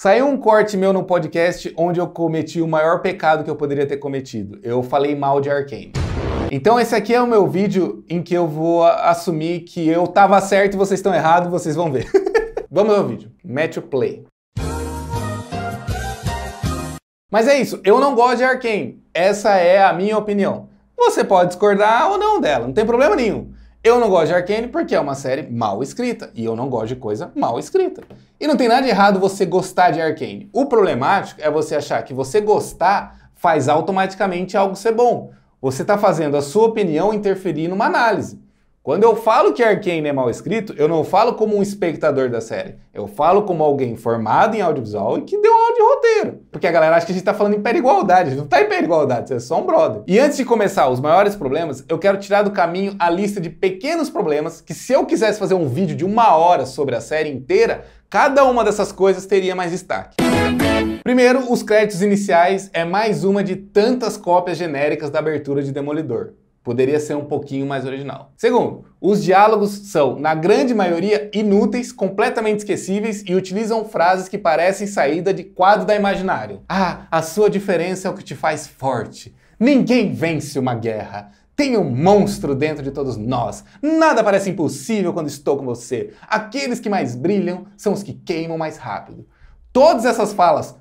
Saiu um corte meu no podcast onde eu cometi o maior pecado que eu poderia ter cometido. Eu falei mal de Arkane. Então esse aqui é o meu vídeo em que eu vou assumir que eu tava certo e vocês estão errados, vocês vão ver. Vamos ao vídeo. Mete o play. Mas é isso, eu não gosto de Arkane. Essa é a minha opinião. Você pode discordar ou não dela, não tem problema nenhum. Eu não gosto de Arkane porque é uma série mal escrita e eu não gosto de coisa mal escrita. E não tem nada de errado você gostar de Arcane. O problemático é você achar que você gostar faz automaticamente algo ser bom. Você está fazendo a sua opinião interferir numa análise. Quando eu falo que Arcane é mal escrito, eu não falo como um espectador da série. Eu falo como alguém formado em audiovisual e que deu aula de roteiro. Porque a galera acha que a gente está falando em perigualdade. Não tá em igualdade, você é só um brother. E antes de começar os maiores problemas, eu quero tirar do caminho a lista de pequenos problemas que se eu quisesse fazer um vídeo de uma hora sobre a série inteira, Cada uma dessas coisas teria mais destaque. Primeiro, os créditos iniciais é mais uma de tantas cópias genéricas da abertura de Demolidor. Poderia ser um pouquinho mais original. Segundo, os diálogos são, na grande maioria, inúteis, completamente esquecíveis e utilizam frases que parecem saída de quadro da imaginário. Ah, a sua diferença é o que te faz forte. Ninguém vence uma guerra. Tem um monstro dentro de todos nós. Nada parece impossível quando estou com você. Aqueles que mais brilham são os que queimam mais rápido. Todas essas falas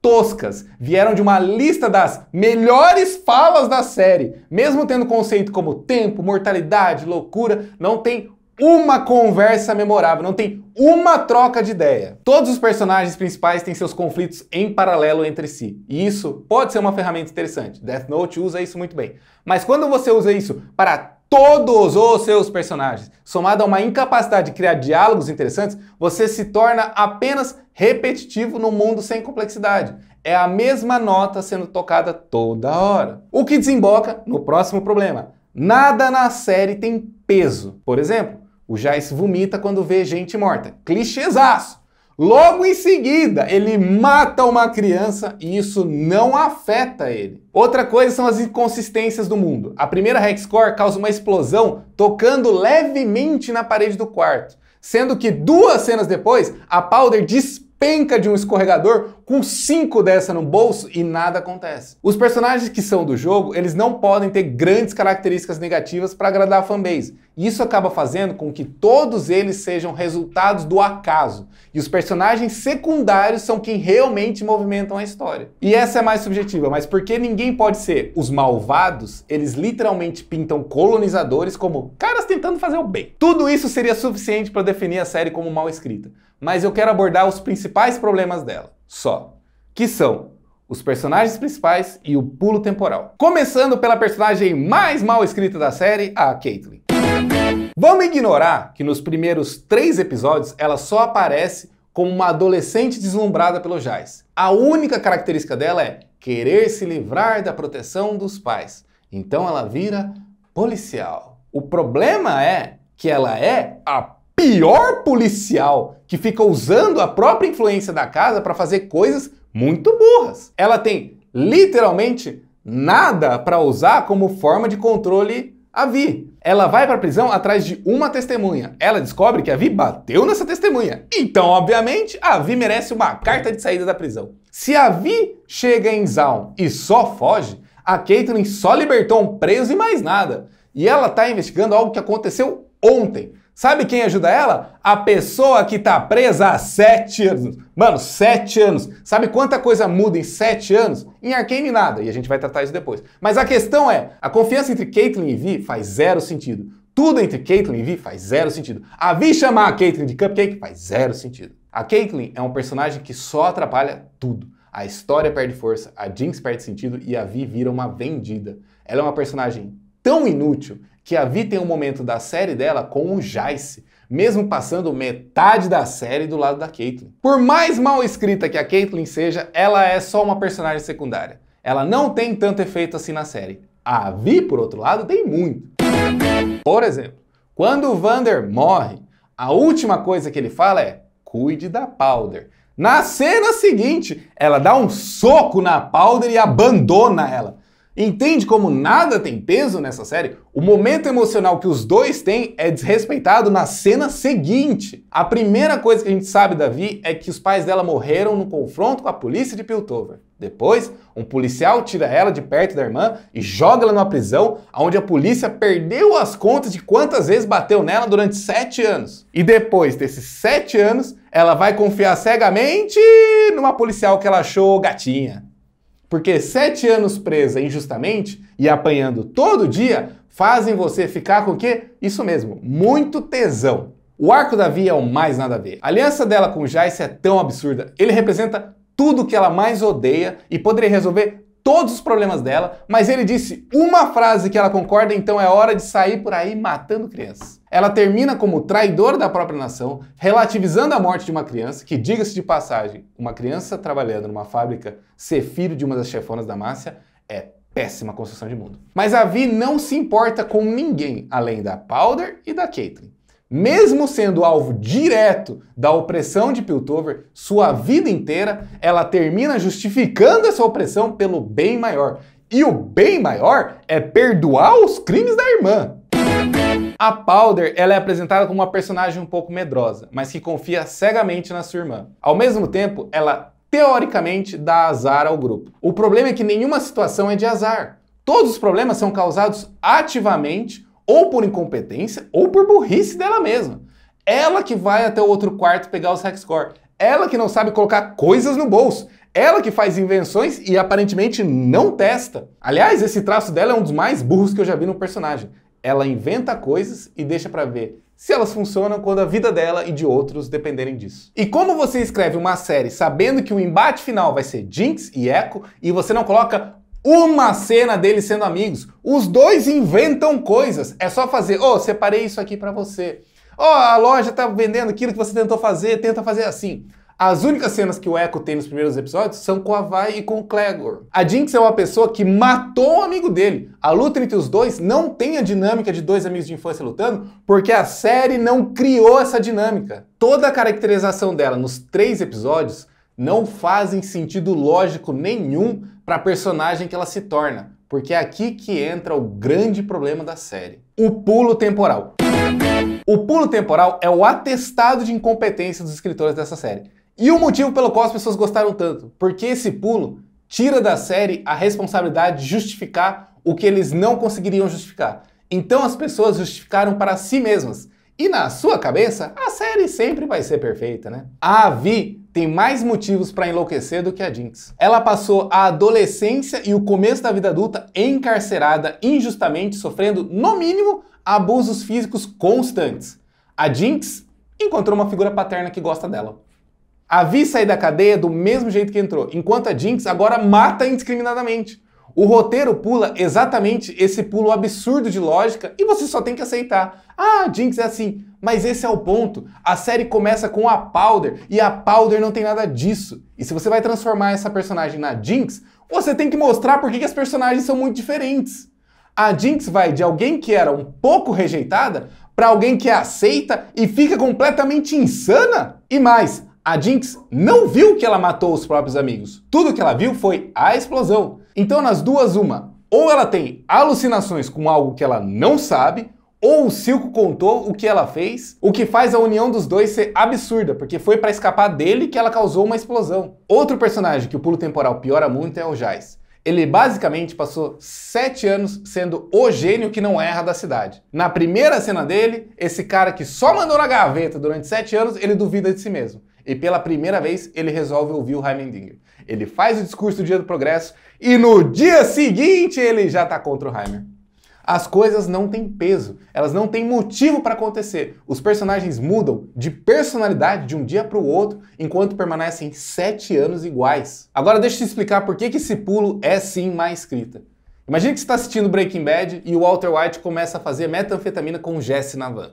toscas vieram de uma lista das melhores falas da série. Mesmo tendo conceito como tempo, mortalidade, loucura, não tem uma conversa memorável, não tem uma troca de ideia. Todos os personagens principais têm seus conflitos em paralelo entre si. E isso pode ser uma ferramenta interessante. Death Note usa isso muito bem. Mas quando você usa isso para todos os seus personagens, somado a uma incapacidade de criar diálogos interessantes, você se torna apenas repetitivo no mundo sem complexidade. É a mesma nota sendo tocada toda hora. O que desemboca no próximo problema. Nada na série tem peso. Por exemplo, o Jais vomita quando vê gente morta. Clichêsaço! Logo em seguida, ele mata uma criança e isso não afeta ele. Outra coisa são as inconsistências do mundo. A primeira Hexcore causa uma explosão tocando levemente na parede do quarto, sendo que duas cenas depois, a Powder dispara penca de um escorregador com cinco dessa no bolso e nada acontece. Os personagens que são do jogo, eles não podem ter grandes características negativas para agradar a fanbase. E isso acaba fazendo com que todos eles sejam resultados do acaso. E os personagens secundários são quem realmente movimentam a história. E essa é mais subjetiva, mas porque ninguém pode ser os malvados, eles literalmente pintam colonizadores como caras tentando fazer o bem. Tudo isso seria suficiente para definir a série como mal escrita mas eu quero abordar os principais problemas dela, só. Que são os personagens principais e o pulo temporal. Começando pela personagem mais mal escrita da série, a Caitlyn. Vamos ignorar que nos primeiros três episódios ela só aparece como uma adolescente deslumbrada pelo Jais. A única característica dela é querer se livrar da proteção dos pais. Então ela vira policial. O problema é que ela é a pior policial que fica usando a própria influência da casa para fazer coisas muito burras. Ela tem literalmente nada para usar como forma de controle a Vi. Ela vai para a prisão atrás de uma testemunha. Ela descobre que a Vi bateu nessa testemunha. Então, obviamente, a Vi merece uma carta de saída da prisão. Se a Vi chega em Zaun e só foge, a Caitlyn só libertou um preso e mais nada. E ela está investigando algo que aconteceu ontem. Sabe quem ajuda ela? A pessoa que está presa há sete anos. Mano, sete anos. Sabe quanta coisa muda em sete anos? Em Arkane nada, e a gente vai tratar isso depois. Mas a questão é, a confiança entre Caitlyn e Vi faz zero sentido. Tudo entre Caitlyn e Vi faz zero sentido. A Vi chamar a Caitlyn de Cupcake faz zero sentido. A Caitlyn é um personagem que só atrapalha tudo. A história perde força, a Jinx perde sentido e a Vi vira uma vendida. Ela é uma personagem tão inútil que a Vi tem um momento da série dela com o Jace, mesmo passando metade da série do lado da Caitlyn. Por mais mal escrita que a Caitlyn seja, ela é só uma personagem secundária. Ela não tem tanto efeito assim na série. A Vi, por outro lado, tem muito. Por exemplo, quando o Vander morre, a última coisa que ele fala é cuide da Powder. Na cena seguinte, ela dá um soco na Powder e abandona ela. Entende como nada tem peso nessa série? O momento emocional que os dois têm é desrespeitado na cena seguinte. A primeira coisa que a gente sabe da Vi é que os pais dela morreram no confronto com a polícia de Piltover. Depois, um policial tira ela de perto da irmã e joga ela numa prisão, onde a polícia perdeu as contas de quantas vezes bateu nela durante sete anos. E depois desses sete anos, ela vai confiar cegamente numa policial que ela achou gatinha. Porque sete anos presa injustamente e apanhando todo dia fazem você ficar com o quê? Isso mesmo, muito tesão. O arco da Vi é o mais nada a ver. A aliança dela com o Jace é tão absurda. Ele representa tudo que ela mais odeia e poderia resolver todos os problemas dela, mas ele disse uma frase que ela concorda, então é hora de sair por aí matando crianças. Ela termina como traidora da própria nação, relativizando a morte de uma criança, que, diga-se de passagem, uma criança trabalhando numa fábrica ser filho de uma das chefonas da Márcia é péssima construção de mundo. Mas a Vi não se importa com ninguém além da Powder e da Caitlyn. Mesmo sendo alvo direto da opressão de Piltover sua vida inteira, ela termina justificando essa opressão pelo bem maior. E o bem maior é perdoar os crimes da irmã. A Powder ela é apresentada como uma personagem um pouco medrosa, mas que confia cegamente na sua irmã. Ao mesmo tempo, ela teoricamente dá azar ao grupo. O problema é que nenhuma situação é de azar. Todos os problemas são causados ativamente ou por incompetência ou por burrice dela mesma. Ela que vai até o outro quarto pegar os score. Ela que não sabe colocar coisas no bolso. Ela que faz invenções e aparentemente não testa. Aliás, esse traço dela é um dos mais burros que eu já vi no personagem. Ela inventa coisas e deixa para ver se elas funcionam quando a vida dela e de outros dependerem disso. E como você escreve uma série sabendo que o embate final vai ser Jinx e Echo e você não coloca uma cena deles sendo amigos. Os dois inventam coisas. É só fazer, ô, oh, separei isso aqui para você. Ó, oh, a loja tá vendendo aquilo que você tentou fazer, tenta fazer assim. As únicas cenas que o Echo tem nos primeiros episódios são com a Vai e com o Clegor. A Jinx é uma pessoa que matou um amigo dele. A luta entre os dois não tem a dinâmica de dois amigos de infância lutando, porque a série não criou essa dinâmica. Toda a caracterização dela nos três episódios não fazem sentido lógico nenhum para a personagem que ela se torna, porque é aqui que entra o grande problema da série: o pulo temporal. O pulo temporal é o atestado de incompetência dos escritores dessa série. E o motivo pelo qual as pessoas gostaram tanto, porque esse pulo tira da série a responsabilidade de justificar o que eles não conseguiriam justificar. Então as pessoas justificaram para si mesmas. E na sua cabeça, a série sempre vai ser perfeita, né? A Vi tem mais motivos para enlouquecer do que a Jinx. Ela passou a adolescência e o começo da vida adulta encarcerada injustamente, sofrendo, no mínimo, abusos físicos constantes. A Jinx encontrou uma figura paterna que gosta dela. A Vi sai da cadeia do mesmo jeito que entrou, enquanto a Jinx agora mata indiscriminadamente. O roteiro pula exatamente esse pulo absurdo de lógica e você só tem que aceitar. Ah, Jinx é assim, mas esse é o ponto. A série começa com a Powder e a Powder não tem nada disso. E se você vai transformar essa personagem na Jinx, você tem que mostrar por que as personagens são muito diferentes. A Jinx vai de alguém que era um pouco rejeitada para alguém que aceita e fica completamente insana. E mais, a Jinx não viu que ela matou os próprios amigos. Tudo que ela viu foi a explosão. Então, nas duas, uma. Ou ela tem alucinações com algo que ela não sabe, ou o Silco contou o que ela fez, o que faz a união dos dois ser absurda, porque foi para escapar dele que ela causou uma explosão. Outro personagem que o pulo temporal piora muito é o Jais. Ele basicamente passou sete anos sendo o gênio que não erra da cidade. Na primeira cena dele, esse cara que só mandou na gaveta durante sete anos, ele duvida de si mesmo. E pela primeira vez, ele resolve ouvir o Heimendinger. Ele faz o discurso do Dia do Progresso e no dia seguinte ele já está contra o Heimer. As coisas não têm peso, elas não têm motivo para acontecer. Os personagens mudam de personalidade de um dia para o outro, enquanto permanecem sete anos iguais. Agora deixa eu te explicar por que, que esse pulo é sim má escrita. Imagina que você está assistindo Breaking Bad e o Walter White começa a fazer metanfetamina com Jesse na van.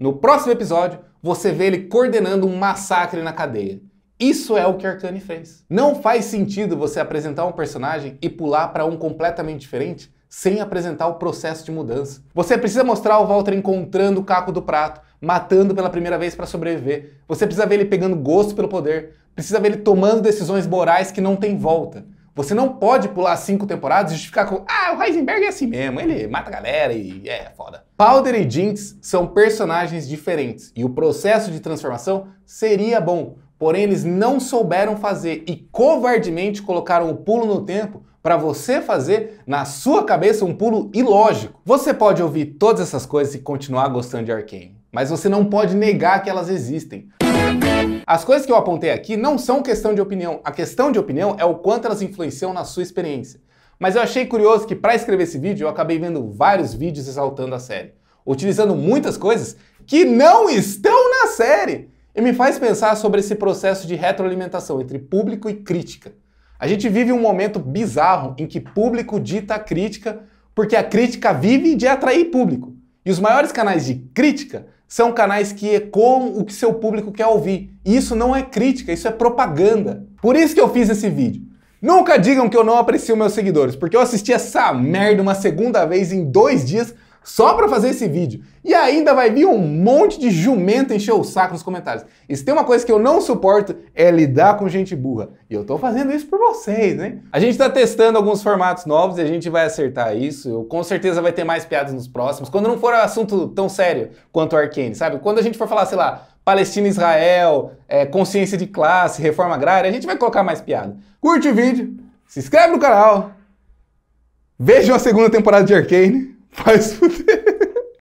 No próximo episódio, você vê ele coordenando um massacre na cadeia. Isso é o que Arcane fez. Não faz sentido você apresentar um personagem e pular para um completamente diferente sem apresentar o processo de mudança. Você precisa mostrar o Walter encontrando o caco do prato, matando pela primeira vez para sobreviver. Você precisa ver ele pegando gosto pelo poder, precisa ver ele tomando decisões morais que não têm volta. Você não pode pular cinco temporadas e justificar com Ah, o Heisenberg é assim mesmo, ele mata a galera e é foda. Powder e Jinx são personagens diferentes e o processo de transformação seria bom, porém eles não souberam fazer e covardemente colocaram o pulo no tempo para você fazer na sua cabeça um pulo ilógico. Você pode ouvir todas essas coisas e continuar gostando de Arkane, mas você não pode negar que elas existem. As coisas que eu apontei aqui não são questão de opinião. A questão de opinião é o quanto elas influenciam na sua experiência. Mas eu achei curioso que para escrever esse vídeo eu acabei vendo vários vídeos exaltando a série, utilizando muitas coisas que não estão na série. E me faz pensar sobre esse processo de retroalimentação entre público e crítica. A gente vive um momento bizarro em que público dita crítica, porque a crítica vive de atrair público. E os maiores canais de crítica são canais que ecoam o que seu público quer ouvir. E isso não é crítica, isso é propaganda. Por isso que eu fiz esse vídeo. Nunca digam que eu não aprecio meus seguidores, porque eu assisti essa merda uma segunda vez em dois dias só para fazer esse vídeo. E ainda vai vir um monte de jumento encher o saco nos comentários. E se tem uma coisa que eu não suporto é lidar com gente burra. E eu tô fazendo isso por vocês, né? A gente tá testando alguns formatos novos e a gente vai acertar isso. Eu, com certeza vai ter mais piadas nos próximos, quando não for assunto tão sério quanto o Arkane, sabe? Quando a gente for falar, sei lá, Palestina Israel, é, consciência de classe, reforma agrária, a gente vai colocar mais piada. Curte o vídeo, se inscreve no canal, vejam a segunda temporada de Arkane. I du